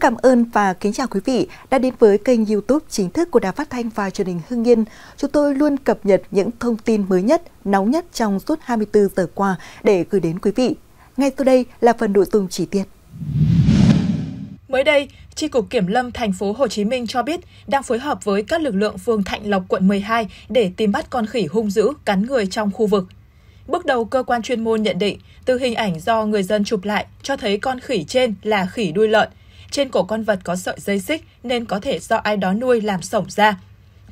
cảm ơn và kính chào quý vị đã đến với kênh YouTube chính thức của Đài Phát thanh và Truyền hình Hưng Yên. Chúng tôi luôn cập nhật những thông tin mới nhất, nóng nhất trong suốt 24 giờ qua để gửi đến quý vị. Ngay sau đây là phần nội dung chi tiết. Mới đây, Tri cục Kiểm lâm thành phố Hồ Chí Minh cho biết đang phối hợp với các lực lượng phường Thạnh Lộc quận 12 để tìm bắt con khỉ hung dữ cắn người trong khu vực. Bước đầu cơ quan chuyên môn nhận định, từ hình ảnh do người dân chụp lại cho thấy con khỉ trên là khỉ đuôi lợn, trên cổ con vật có sợi dây xích nên có thể do ai đó nuôi làm sổng ra.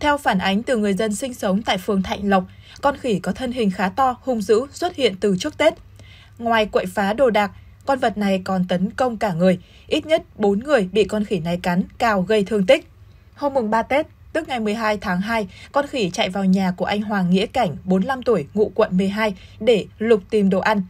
Theo phản ánh từ người dân sinh sống tại phường Thạnh Lộc, con khỉ có thân hình khá to, hung dữ xuất hiện từ trước Tết. Ngoài quậy phá đồ đạc, con vật này còn tấn công cả người. Ít nhất 4 người bị con khỉ này cắn, cào gây thương tích. Hôm mùng 3 Tết, tức ngày 12 tháng 2, con khỉ chạy vào nhà của anh Hoàng Nghĩa Cảnh, 45 tuổi, ngụ quận 12, để lục tìm đồ ăn.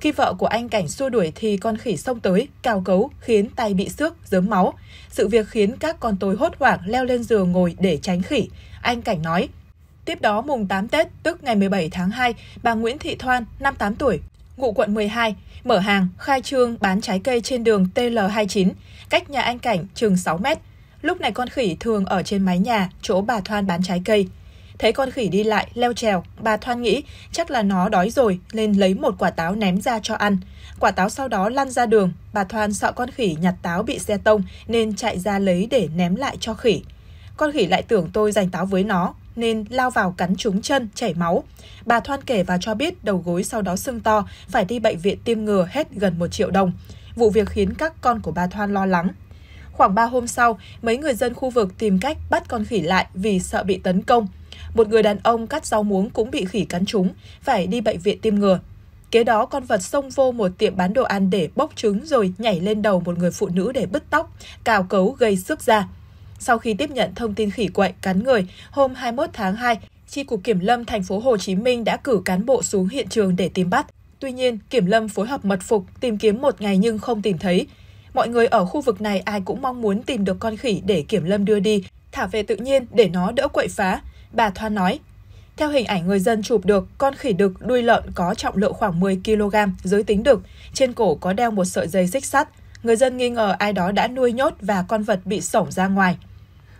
Khi vợ của anh Cảnh xua đuổi thì con khỉ xông tới, cào cấu, khiến tay bị xước, dớm máu. Sự việc khiến các con tối hốt hoảng leo lên giường ngồi để tránh khỉ. Anh Cảnh nói, Tiếp đó mùng 8 Tết, tức ngày 17 tháng 2, bà Nguyễn Thị Thoan, 58 tuổi, ngụ quận 12, mở hàng, khai trương bán trái cây trên đường TL29, cách nhà anh Cảnh chừng 6 mét. Lúc này con khỉ thường ở trên mái nhà, chỗ bà Thoan bán trái cây. Thấy con khỉ đi lại, leo trèo, bà Thoan nghĩ chắc là nó đói rồi nên lấy một quả táo ném ra cho ăn. Quả táo sau đó lăn ra đường, bà Thoan sợ con khỉ nhặt táo bị xe tông nên chạy ra lấy để ném lại cho khỉ. Con khỉ lại tưởng tôi giành táo với nó, nên lao vào cắn trúng chân, chảy máu. Bà Thoan kể và cho biết đầu gối sau đó sưng to, phải đi bệnh viện tiêm ngừa hết gần 1 triệu đồng. Vụ việc khiến các con của bà Thoan lo lắng. Khoảng 3 hôm sau, mấy người dân khu vực tìm cách bắt con khỉ lại vì sợ bị tấn công. Một người đàn ông cắt rau muống cũng bị khỉ cắn trúng, phải đi bệnh viện tiêm ngừa. Kế đó, con vật xông vô một tiệm bán đồ ăn để bốc trứng rồi nhảy lên đầu một người phụ nữ để bứt tóc, cào cấu gây xước da. Sau khi tiếp nhận thông tin khỉ quậy cắn người, hôm 21 tháng 2, Chi cục Kiểm lâm thành phố Hồ Chí Minh đã cử cán bộ xuống hiện trường để tìm bắt. Tuy nhiên, Kiểm lâm phối hợp mật phục tìm kiếm một ngày nhưng không tìm thấy. Mọi người ở khu vực này ai cũng mong muốn tìm được con khỉ để Kiểm lâm đưa đi, thả về tự nhiên để nó đỡ quậy phá. Bà Thoa nói, theo hình ảnh người dân chụp được, con khỉ đực đuôi lợn có trọng lượng khoảng 10 kg, giới tính đực, trên cổ có đeo một sợi dây xích sắt. Người dân nghi ngờ ai đó đã nuôi nhốt và con vật bị sổng ra ngoài.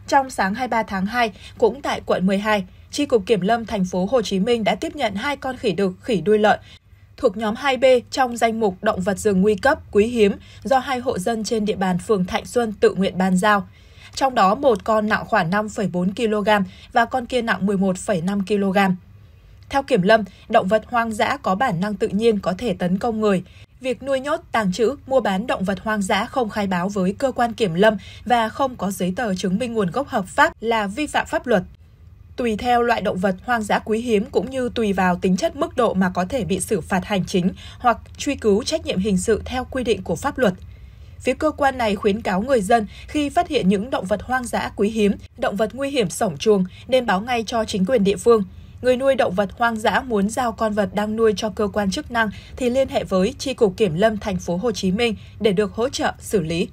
Trong sáng 23 tháng 2, cũng tại quận 12, Tri cục Kiểm lâm thành phố Hồ Chí Minh đã tiếp nhận hai con khỉ đực, khỉ đuôi lợn thuộc nhóm 2B trong danh mục động vật rừng nguy cấp, quý hiếm do hai hộ dân trên địa bàn phường Thạnh Xuân tự nguyện bàn giao trong đó một con nặng khoảng 5,4 kg và con kia nặng 11,5 kg. Theo Kiểm Lâm, động vật hoang dã có bản năng tự nhiên có thể tấn công người. Việc nuôi nhốt, tàng trữ, mua bán động vật hoang dã không khai báo với cơ quan kiểm lâm và không có giấy tờ chứng minh nguồn gốc hợp pháp là vi phạm pháp luật. Tùy theo loại động vật hoang dã quý hiếm cũng như tùy vào tính chất mức độ mà có thể bị xử phạt hành chính hoặc truy cứu trách nhiệm hình sự theo quy định của pháp luật. Phía cơ quan này khuyến cáo người dân khi phát hiện những động vật hoang dã quý hiếm, động vật nguy hiểm sổng chuồng nên báo ngay cho chính quyền địa phương. Người nuôi động vật hoang dã muốn giao con vật đang nuôi cho cơ quan chức năng thì liên hệ với tri cục Kiểm lâm thành phố Hồ Chí Minh để được hỗ trợ xử lý.